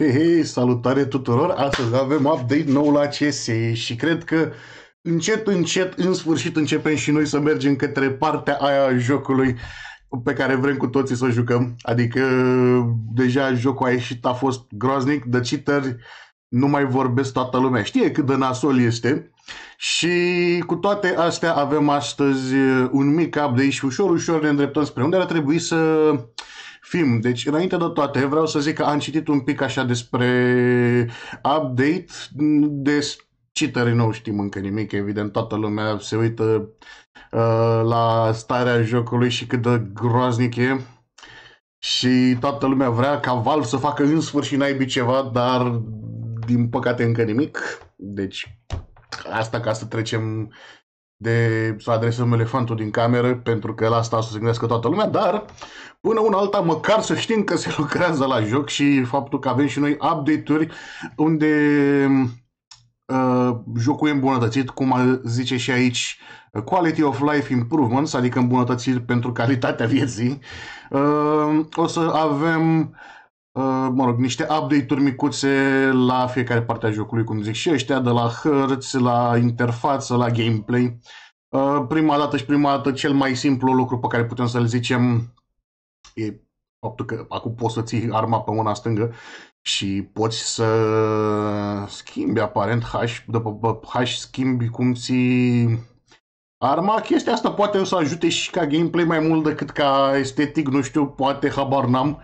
Hei, hei, salutare tuturor! Astăzi avem update nou la CS și cred că încet, încet, în sfârșit începem și noi să mergem către partea aia a jocului pe care vrem cu toții să o jucăm. Adică deja jocul a ieșit, a fost groaznic, de cheater, nu mai vorbesc toată lumea. Știe cât de nasol este. Și cu toate astea avem astăzi un mic update și ușor, ușor ne îndreptăm spre unde ar trebui să film. Deci, înainte de toate, vreau să zic că am citit un pic așa despre update, des citării nu știm încă nimic, evident, toată lumea se uită uh, la starea jocului și cât de groaznic e și toată lumea vrea ca Valve să facă în sfârșit naibii ceva, dar din păcate încă nimic, deci asta ca să trecem de să adresăm elefantul din cameră, pentru că la asta o să se gândească toată lumea, dar până una alta, măcar să știm că se lucrează la joc și faptul că avem și noi update-uri unde uh, jocul e îmbunătățit, cum zice și aici, Quality of Life Improvements, adică îmbunătățiri pentru calitatea vieții. Uh, o să avem Uh, mă rog, niște update-uri micuțe la fiecare parte a jocului, cum zic și ăștia, de la hărți, la interfață, la gameplay. Uh, prima dată și prima dată cel mai simplu lucru pe care putem să-l zicem e faptul că acum poți să ții arma pe mâna stângă și poți să schimbi aparent H, după H schimbi cum ții Arma, chestia asta poate o să ajute și ca gameplay mai mult decât ca estetic, nu știu, poate habar n-am. Uh,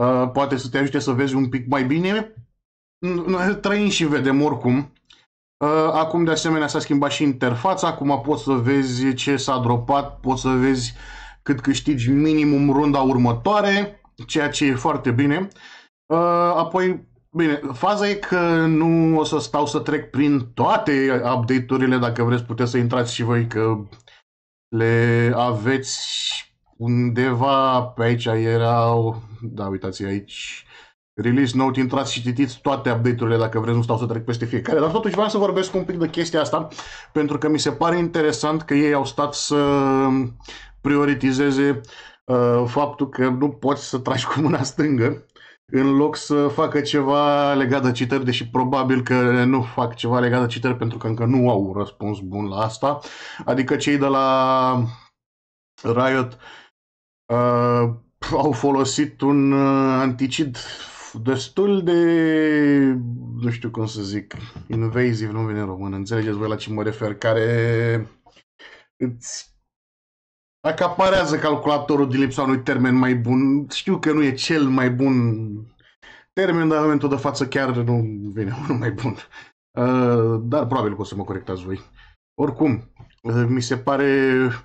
Uh, poate să te ajute să vezi un pic mai bine. Noi trăim și vedem oricum. Uh, acum, de asemenea, s-a schimbat și interfața. Acum poți să vezi ce s-a dropat, poți să vezi cât câștigi minimum runda următoare, ceea ce e foarte bine. Uh, apoi, Bine, faza e că nu o să stau să trec prin toate update-urile, dacă vreți puteți să intrați și voi, că le aveți undeva pe aici erau, da, uitați aici, release note, intrați și titiți toate update-urile dacă vreți, nu stau să trec peste fiecare, dar totuși vreau să vorbesc un pic de chestia asta, pentru că mi se pare interesant că ei au stat să prioritizeze uh, faptul că nu poți să tragi cu mâna stângă, în loc să facă ceva legat de citări, deși probabil că nu fac ceva legat de citări pentru că încă nu au un răspuns bun la asta. Adică cei de la Riot Uh, au folosit un uh, anticid destul de, nu știu cum să zic, invasiv, nu vine în român, înțelegeți voi la ce mă refer, care îți acaparează calculatorul din lipsa unui termen mai bun. Știu că nu e cel mai bun termen, dar în momentul de față chiar nu vine unul mai bun. Uh, dar probabil că o să mă corectați voi. Oricum, uh, mi se pare uh,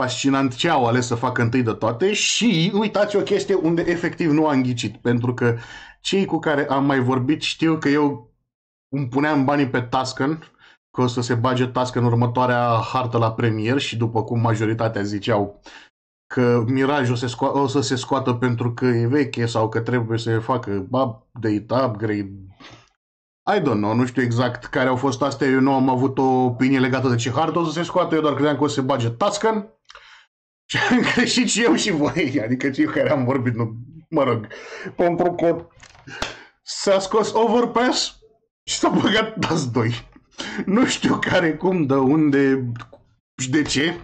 fascinant ce au ales să facă întâi de toate și uitați o chestie unde efectiv nu am ghicit, pentru că cei cu care am mai vorbit știu că eu îmi puneam banii pe Tascan, că o să se bage Tascan următoarea hartă la premier și după cum majoritatea ziceau că Mirage o, se sco- o să se scoată pentru că e veche sau că trebuie să facă update, upgrade, I don't know, nu știu exact care au fost astea, eu nu am avut o opinie legată de ce hartă o să se scoată, eu doar credeam că o să se bage Tascan. Și am greșit și eu și voi, adică cei care am vorbit, nu, mă rog, pentru că s-a scos Overpass și s-a băgat DAS 2. Nu știu care, cum, de unde și de ce.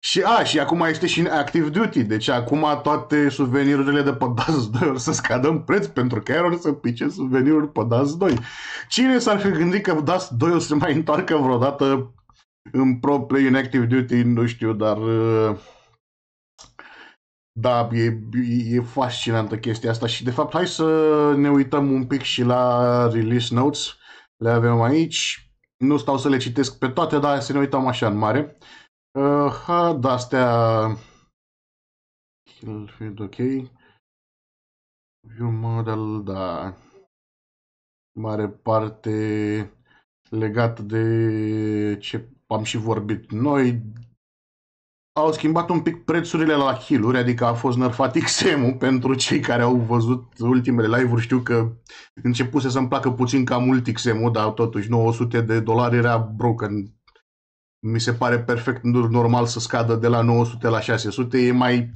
Și a, și acum este și în Active Duty, deci acum toate suvenirurile de pe DAS 2 o să scadă în preț pentru că erau să pice suveniruri pe DAS 2. Cine s-ar fi gândit că DAS 2 o să mai întoarcă vreodată în proprie, în active duty, nu știu, dar uh, da, e, e fascinantă chestia asta și de fapt hai să ne uităm un pic și la release notes, le avem aici, nu stau să le citesc pe toate, dar să ne uităm așa în mare. Uh, da, astea Hillfield, ok. View model, da. Mare parte legat de ce am și vorbit noi, au schimbat un pic prețurile la hiluri, adică a fost nerfat XM-ul pentru cei care au văzut ultimele live-uri. Știu că începuse să-mi placă puțin cam mult XM-ul, dar totuși 900 de dolari era broken. Mi se pare perfect normal să scadă de la 900 la 600. E mai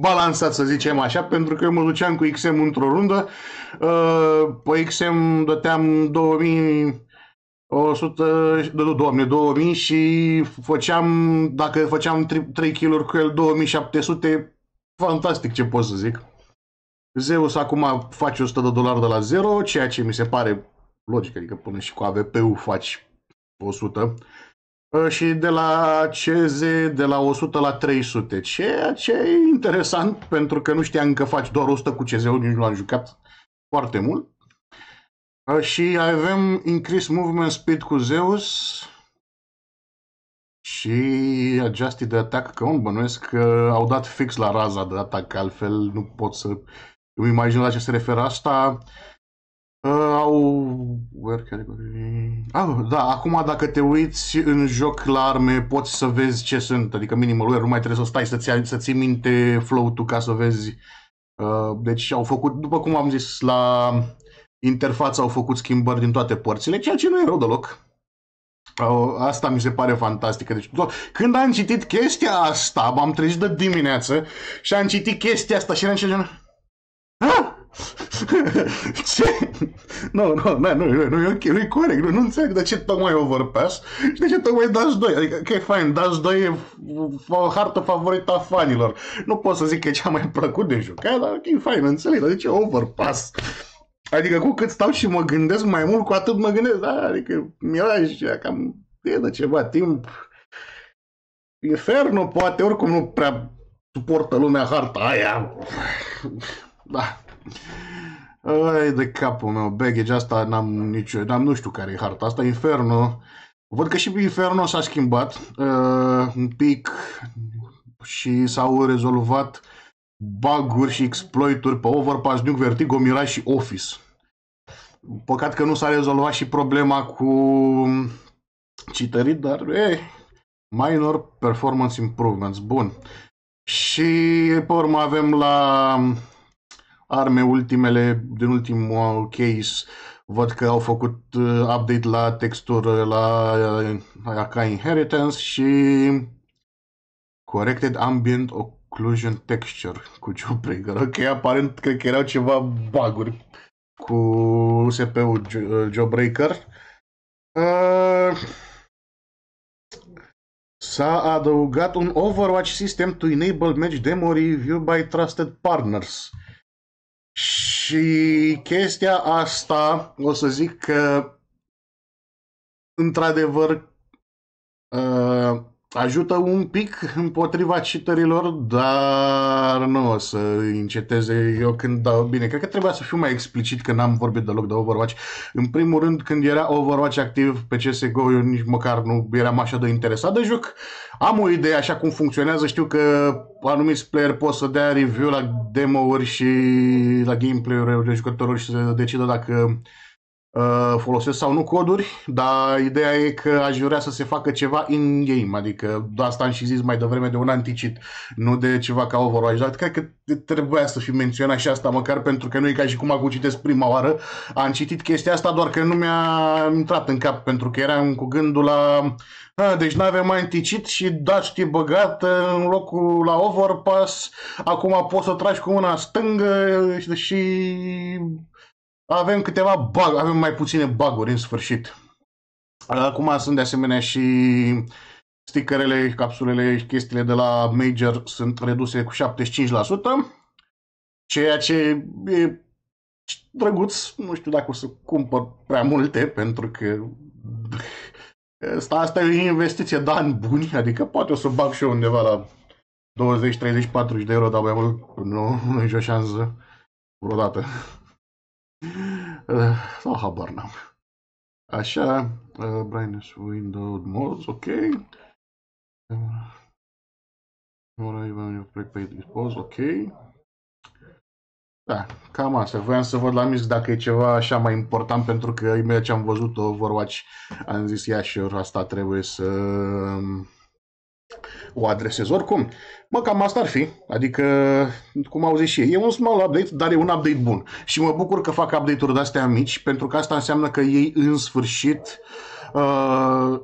balansat, să zicem așa, pentru că eu mă duceam cu XM într-o rundă. Uh, pe XM dăteam 2000 100, doamne, 2000 și făceam, dacă făceam 3, kg cu el, 2700, fantastic ce pot să zic. Zeus acum face 100 de dolari de la zero, ceea ce mi se pare logic, adică până și cu AVP-ul faci 100. Ă, și de la CZ de la 100 la 300, ceea ce e interesant pentru că nu știam că faci doar 100 cu CZ-ul, nici nu l-am jucat foarte mult. Și avem increase movement speed cu Zeus și adjusted de atac, că un bănuiesc că au dat fix la raza de atac, altfel nu pot să îmi imagine la ce se referă asta. Uh, au... Ah, da, acum dacă te uiți în joc la arme, poți să vezi ce sunt, adică minimal nu mai trebuie să stai să-ți, să, ții să minte flow-ul ca să vezi. Uh, deci au făcut, după cum am zis, la interfața au făcut schimbări din toate părțile, ceea ce nu e rău deloc. Asta mi se pare fantastică. Deci, când am citit chestia asta, m-am trezit de dimineață și am citit chestia asta și eram și genul... Ah! ce? Nu, nu, nu, nu, nu, e ok, nu e corect, nu, nu înțeleg de ce tocmai Overpass și de ce tocmai Dash 2. Adică, ok, fine, Dash 2 e o hartă favorită a fanilor. Nu pot să zic că e cea mai plăcut de jucat, dar ok, fine, înțeleg, dar de ce Overpass? Adică cu cât stau și mă gândesc mai mult, cu atât mă gândesc, da, adică mi-era și cam de ceva timp. Inferno, poate, oricum nu prea suportă lumea harta aia. Da. Ai de capul meu, baggage asta n-am nicio, n-am nu știu care e harta asta, Inferno. Văd că și Inferno s-a schimbat uh, un pic și s-au rezolvat baguri și exploituri pe Overpass, Nuke, Vertigo, Mirage și Office. Păcat că nu s-a rezolvat și problema cu citărit, dar e, minor performance improvements. Bun. Și pe urmă avem la arme ultimele din ultimul case. Văd că au făcut uh, update la textură la uh, AK Inheritance și Corrected Ambient Occlusion Texture cu Jawbreaker. Ok, aparent cred că erau ceva baguri cu usp ul uh, Jawbreaker. Uh, s-a adăugat un Overwatch system to enable match demo review by trusted partners. Și chestia asta, o să zic că într-adevăr uh, ajută un pic împotriva citărilor, dar nu o să înceteze eu când dau bine. Cred că trebuia să fiu mai explicit că n-am vorbit deloc de Overwatch. În primul rând, când era Overwatch activ pe CSGO, eu nici măcar nu eram așa de interesat de joc. Am o idee așa cum funcționează, știu că anumiți player pot să dea review la demo-uri și la gameplay-uri de jucătorul și să decidă dacă Uh, folosesc sau nu coduri, dar ideea e că aș vrea să se facă ceva in-game, adică da, asta am și zis mai devreme de un anticit, nu de ceva ca Overwatch, dar cred că trebuia să fi menționat și asta, măcar pentru că nu e ca și cum acum citesc prima oară, am citit chestia asta, doar că nu mi-a intrat în cap, pentru că eram cu gândul la a, deci nu avem anticit și da, știi, băgat în locul la overpass, acum poți să tragi cu una stângă și avem câteva bug, avem mai puține baguri în sfârșit. Acum sunt de asemenea și stickerele, capsulele și chestiile de la Major sunt reduse cu 75%, ceea ce e drăguț. Nu știu dacă o să cumpăr prea multe, pentru că asta, asta e o investiție de ani buni, adică poate o să bag și eu undeva la 20, 30, 40 de euro, dar mai mult nu, nu e nicio șansă vreodată. Eh, sau habar n-am. Așa, uh, brightness window modes, ok. Vorba eh, eu plec pe dispose, ok. Da, cam asta. Vreau să văd la mix dacă e ceva așa mai important, pentru că imediat ce am văzut o Overwatch, am zis, ia și asta trebuie să o adresez oricum. Mă, cam asta ar fi. Adică, cum au zis și ei, e un small update, dar e un update bun. Și mă bucur că fac update-uri de-astea mici, pentru că asta înseamnă că ei, în sfârșit, uh,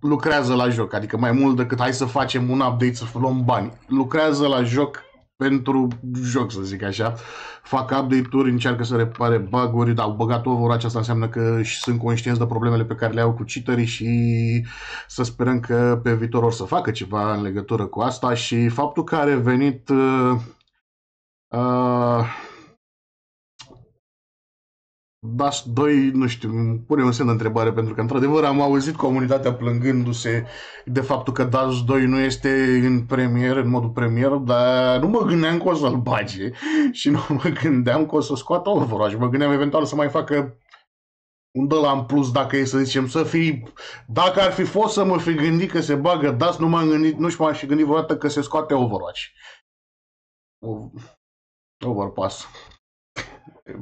lucrează la joc. Adică mai mult decât hai să facem un update, să luăm bani. Lucrează la joc pentru joc, să zic așa. Fac update-uri, încearcă să repare bug-uri, dar au băgat over aceasta înseamnă că și sunt conștienți de problemele pe care le au cu citării și să sperăm că pe viitor or să facă ceva în legătură cu asta și faptul că a revenit uh, uh, dați doi, nu știu, pune un semn de întrebare pentru că, într-adevăr, am auzit comunitatea plângându-se de faptul că dați doi nu este în premier, în modul premier, dar nu mă gândeam că o să-l bage și nu mă gândeam că o să scoată overwatch. Mă gândeam eventual să mai facă un de la în plus dacă e să zicem să fi, dacă ar fi fost să mă fi gândit că se bagă DAS, nu m-am gândit, nu și m am și gândit vreodată că se scoate Overwatch. Overpass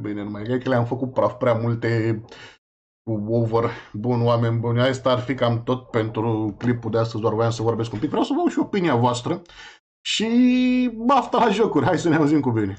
bine, numai cred că le-am făcut praf prea multe cu over. Bun, oameni buni, asta ar fi cam tot pentru clipul de astăzi, doar voiam să vorbesc un pic. Vreau să vă și opinia voastră și bafta la jocuri, hai să ne auzim cu bine.